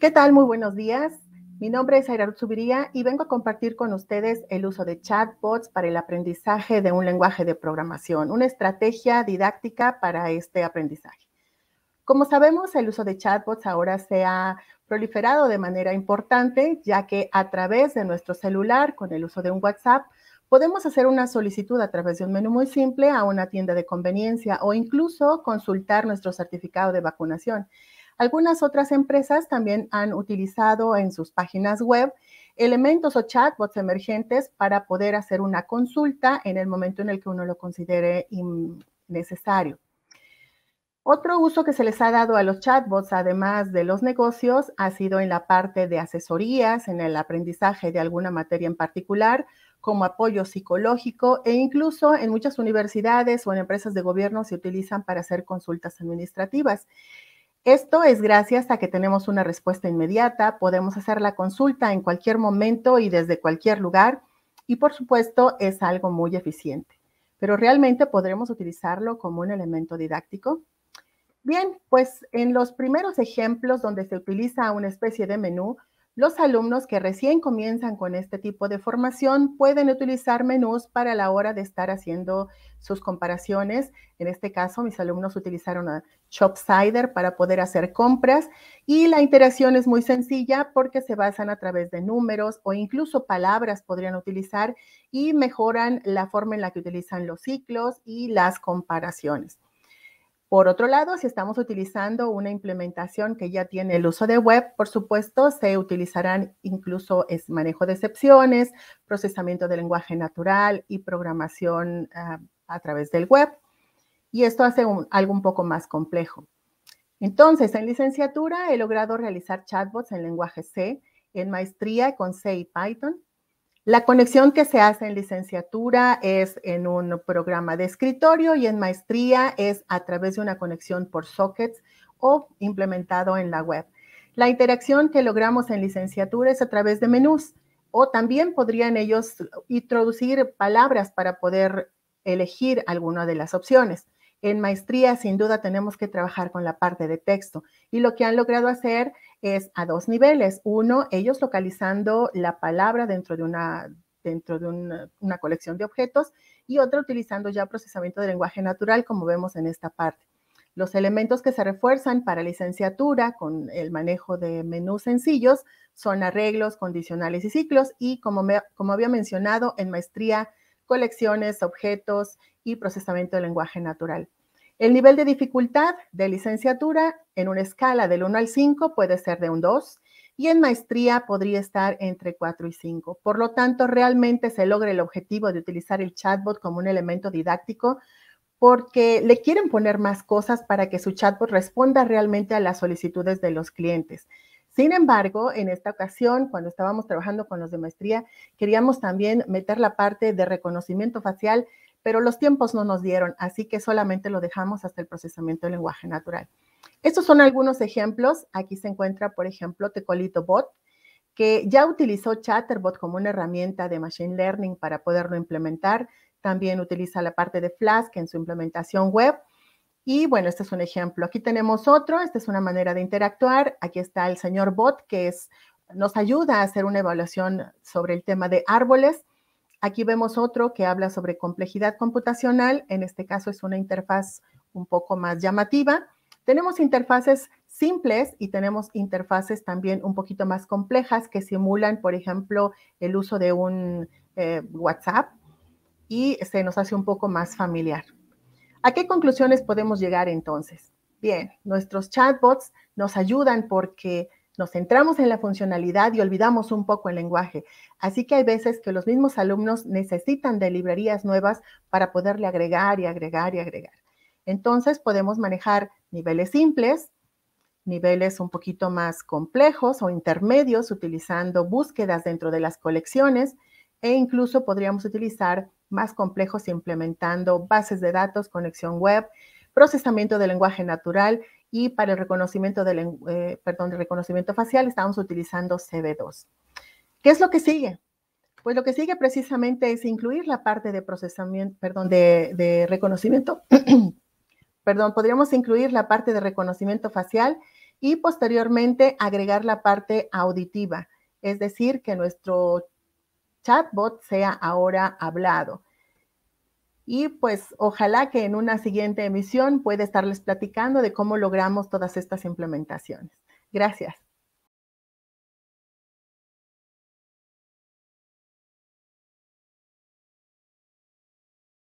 ¿Qué tal? Muy buenos días. Mi nombre es Aira Subiría y vengo a compartir con ustedes el uso de chatbots para el aprendizaje de un lenguaje de programación, una estrategia didáctica para este aprendizaje. Como sabemos, el uso de chatbots ahora se ha proliferado de manera importante, ya que a través de nuestro celular, con el uso de un WhatsApp, podemos hacer una solicitud a través de un menú muy simple a una tienda de conveniencia o incluso consultar nuestro certificado de vacunación. Algunas otras empresas también han utilizado en sus páginas web elementos o chatbots emergentes para poder hacer una consulta en el momento en el que uno lo considere necesario. Otro uso que se les ha dado a los chatbots, además de los negocios, ha sido en la parte de asesorías, en el aprendizaje de alguna materia en particular, como apoyo psicológico e incluso en muchas universidades o en empresas de gobierno se utilizan para hacer consultas administrativas. Esto es gracias a que tenemos una respuesta inmediata, podemos hacer la consulta en cualquier momento y desde cualquier lugar y por supuesto es algo muy eficiente. Pero realmente podremos utilizarlo como un elemento didáctico. Bien, pues en los primeros ejemplos donde se utiliza una especie de menú, los alumnos que recién comienzan con este tipo de formación pueden utilizar menús para la hora de estar haciendo sus comparaciones. En este caso, mis alumnos utilizaron a ShopSider para poder hacer compras y la interacción es muy sencilla porque se basan a través de números o incluso palabras podrían utilizar y mejoran la forma en la que utilizan los ciclos y las comparaciones. Por otro lado, si estamos utilizando una implementación que ya tiene el uso de web, por supuesto, se utilizarán incluso manejo de excepciones, procesamiento de lenguaje natural y programación ah, a través del web. Y esto hace algo un poco más complejo. Entonces, en licenciatura he logrado realizar chatbots en lenguaje C, en maestría con C y Python, la conexión que se hace en licenciatura es en un programa de escritorio y en maestría es a través de una conexión por sockets o implementado en la web. La interacción que logramos en licenciatura es a través de menús o también podrían ellos introducir palabras para poder elegir alguna de las opciones. En maestría, sin duda, tenemos que trabajar con la parte de texto y lo que han logrado hacer es a dos niveles. Uno, ellos localizando la palabra dentro de una, dentro de una, colección de objetos y otra utilizando ya procesamiento de lenguaje natural, como vemos en esta parte. Los elementos que se refuerzan para licenciatura con el manejo de menús sencillos son arreglos, condicionales y ciclos y, como, como había mencionado, en maestría, colecciones, objetos y procesamiento de lenguaje natural. El nivel de dificultad de licenciatura en una escala del 1 al 5 puede ser de un 2 y en maestría podría estar entre 4 y 5. Por lo tanto, realmente se logra el objetivo de utilizar el chatbot como un elemento didáctico porque le quieren poner más cosas para que su chatbot responda realmente a las solicitudes de los clientes. Sin embargo, en esta ocasión, cuando estábamos trabajando con los de maestría, queríamos también meter la parte de reconocimiento facial, pero los tiempos no nos dieron, así que solamente lo dejamos hasta el procesamiento del lenguaje natural. Estos son algunos ejemplos. Aquí se encuentra, por ejemplo, Tecolito Bot, que ya utilizó Chatterbot como una herramienta de Machine Learning para poderlo implementar. También utiliza la parte de Flask en su implementación web y bueno, este es un ejemplo. Aquí tenemos otro, esta es una manera de interactuar. Aquí está el señor Bot, que nos ayuda a hacer una evaluación sobre el tema de árboles. Aquí vemos otro que habla sobre complejidad computacional. En este caso es una interfaz un poco más llamativa. Tenemos interfaces simples y tenemos interfaces también un poquito más complejas que simulan, por ejemplo, el uso de un eh, WhatsApp y se nos hace un poco más familiar. ¿A qué conclusiones podemos llegar entonces? Bien, nuestros chatbots nos ayudan porque nos centramos en la funcionalidad y olvidamos un poco el lenguaje. Así que hay veces que los mismos alumnos necesitan de librerías nuevas para poderle agregar y agregar y agregar. Entonces podemos manejar niveles simples, niveles un poquito más complejos o intermedios utilizando búsquedas dentro de las colecciones e incluso podríamos utilizar más complejos e implementando bases de datos, conexión web, procesamiento de lenguaje natural y para el reconocimiento, de, eh, perdón, de reconocimiento facial estamos utilizando CB2. ¿Qué es lo que sigue? Pues lo que sigue precisamente es incluir la parte de procesamiento, perdón, de, de reconocimiento, perdón, podríamos incluir la parte de reconocimiento facial y posteriormente agregar la parte auditiva, es decir, que nuestro chatbot sea ahora hablado. Y pues ojalá que en una siguiente emisión pueda estarles platicando de cómo logramos todas estas implementaciones. Gracias.